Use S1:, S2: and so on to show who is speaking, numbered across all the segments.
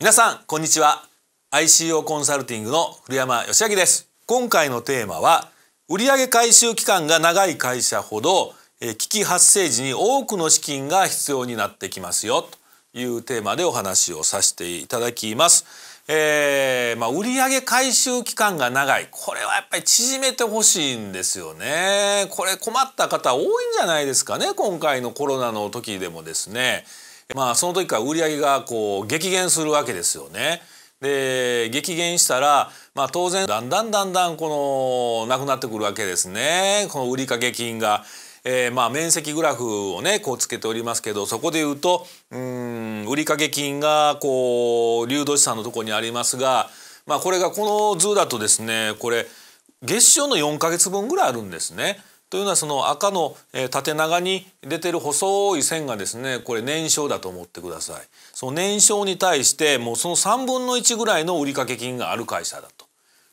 S1: 皆さんこんにちは ICO コンサルティングの古山義明です今回のテーマは売上回収期間が長い会社ほど危機発生時に多くの資金が必要になってきますよというテーマでお話をさせていただきます。えー、まあ、売上回収期間が長いこれはやっぱり縮めてほしいんですよねこれ困った方多いんじゃないですかね今回のコロナの時でもですねまあその時から売り上げがこう激減するわけですよね。で激減したら、まあ、当然だんだんだんだんこのなくなってくるわけですねこの売掛金が。えー、まあ面積グラフをねこうつけておりますけどそこで言うとうん売掛金がこう流動資産のとこにありますが、まあ、これがこの図だとですねこれ月賞の4か月分ぐらいあるんですね。というのはその赤の縦長に出てる細い線がですねこれ燃焼だと思ってくださいその燃焼に対してもうその3分の1ぐらいの売掛金がある会社だと。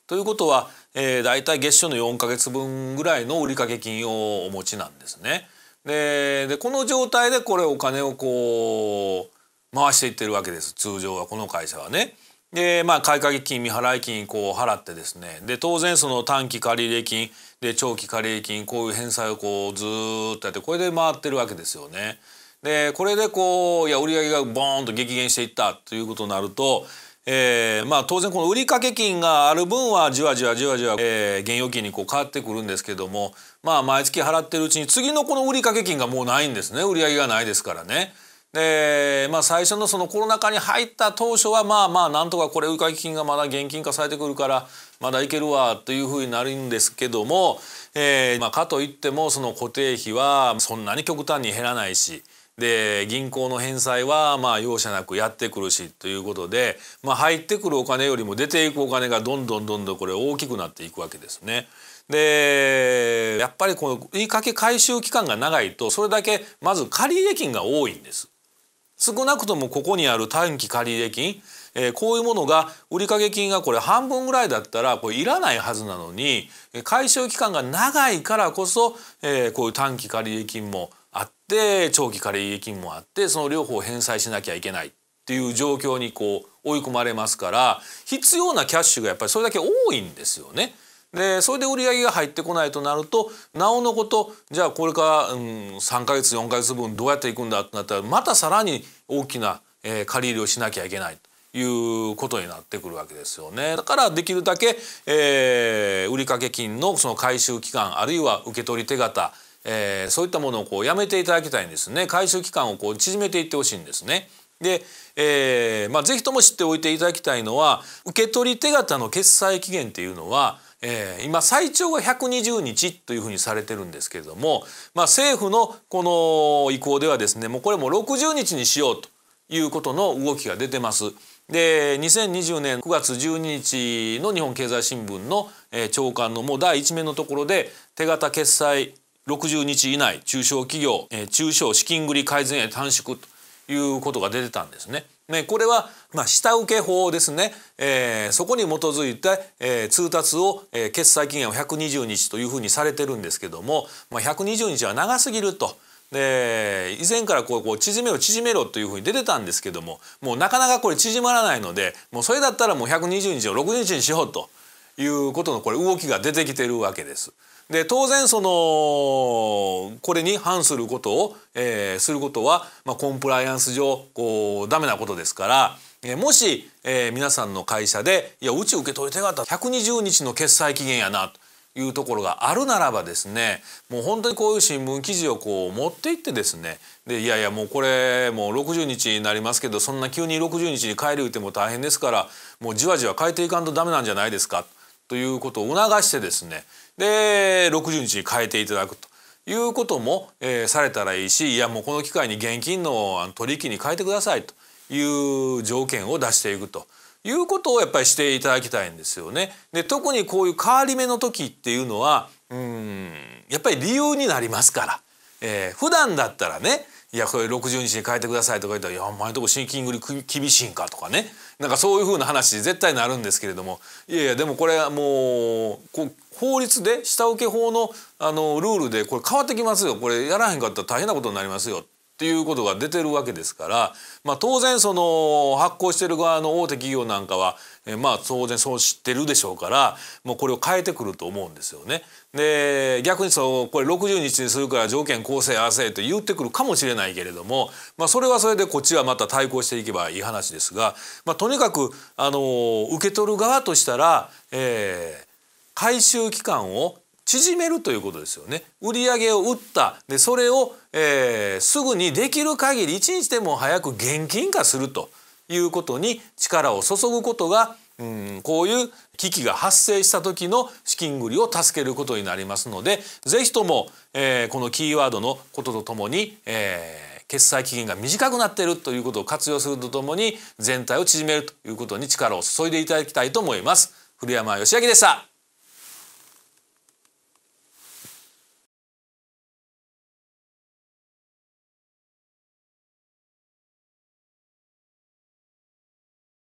S1: ということは、えー、大体月初の4か月分ぐらいの売掛金をお持ちなんですね。ででこの状態でこれお金をこう回していってるわけです通常はこの会社はね。でまあ買掛金未払い金こう払ってですねで当然その短期借入金で長期借入金こういう返済をこうずっとやってこれで回ってるわけですよね。でこれでこういや売上がボーンと激減していったということになると、えー、まあ当然この売掛金がある分はじわじわじわじわ、えー、現預金にこう変わってくるんですけどもまあ毎月払ってるうちに次のこの売掛金がもうないんですね売上がないですからね。で、まあ、最初のそのコロナ禍に入った当初はまあまあなんとかこれ売掛金がまだ現金化されてくるからまだいけるわというふうになるんですけども、えーまあ、かといってもその固定費はそんなに極端に減らないし。で銀行の返済はまあ容赦なくやってくるしということで、まあ、入ってくるお金よりも出ていくお金がどんどんどんどんこれ大きくなっていくわけですね。でやっぱりこの言いかけ回収期間が長いとそれだけまず借入金が多いんです。少なくともここにある短期借入金、えー、こういうものが売掛金がこれ半分ぐらいだったらこれいらないはずなのに解消期間が長いからこそ、えー、こういう短期借入金もあって長期借入金もあってその両方返済しなきゃいけないっていう状況にこう追い込まれますから必要なキャッシュがやっぱりそれだけ多いんですよね。でそれで売り上げが入ってこないとなるとなおのことじゃあこれから、うん、3か月4か月分どうやっていくんだってなったらまたさらに大きな、えー、借り入れをしなきゃいけないということになってくるわけですよね。だからできるだけ、えー、売掛金のその回収期間あるいは受け取り手形えー、そういったものをこうやめていただきたいんですね回収期間をこう縮めていってほしいんですね。で、えーまあ、ぜひとも知っておいていただきたいのは受け取り手形の決済期限っていうのはえー、今最長が120日というふうにされてるんですけれども、まあ、政府のこの意向ではですねもうこれも60日にしようということの動きが出てます。で2020年9月12日の日本経済新聞の、えー、長官のもう第1面のところで手形決済60日以内中小企業、えー、中小資金繰り改善へ短縮ということが出てたんですね。ね、これは、まあ、下請法ですね、えー、そこに基づいて、えー、通達を、えー、決済期限を120日というふうにされてるんですけども、まあ、120日は長すぎると。で以前からこうこう縮めろ縮めろというふうに出てたんですけどももうなかなかこれ縮まらないのでもうそれだったらもう120日を60日にしようということのこれ動きが出てきてるわけです。で当然そのこれに反することを、えー、することは、まあ、コンプライアンス上こうダメなことですから、えー、もし、えー、皆さんの会社でいやうち受け取り手があっら120日の決済期限やなと。いうところがあるならばですねもう本当にこういう新聞記事をこう持っていってですねでいやいやもうこれもう60日になりますけどそんな急に60日に帰る言うても大変ですからもうじわじわ変えていかんとダメなんじゃないですかということを促してですねで60日に変えていただくということも、えー、されたらいいしいやもうこの機会に現金の取引に変えてくださいという条件を出していくと。いうことをやっぱりしていただきたいんですよね。で特にこういう変わり目の時っていうのはうんやっぱり理由になりますから、えー、普段だったらねいやこれ60日に変えてください」とか言ったら「いやお前のとこシンキングに厳しいんか」とかねなんかそういうふうな話絶対なるんですけれどもいやいやでもこれもうこう法律で下請け法のあのルールでこれ変わってきますよこれやらへんかったら大変なことになりますよっていうことが出てるわけですから、まあ、当然その発行してる側の大手企業なんかは、えまあ当然そう知ってるでしょうからもうこれを変えてくると思うんですよね。で逆にそうこれ60日にするから条件構成合わせと言ってくるかもしれないけれども、まあ、それはそれでこっちはまた対抗していけばいい話ですが、まあ、とにかくあの受け取る側としたら、えー、回収期間を縮めるということですよね売上を売ったでそれを、えー、すぐにできる限り一日でも早く現金化するということに力を注ぐことがうんこういう危機が発生した時の資金繰りを助けることになりますので是非とも、えー、このキーワードのこととともに、えー、決済期限が短くなっているということを活用するとともに全体を縮めるということに力を注いでいただきたいと思います。古山義明でした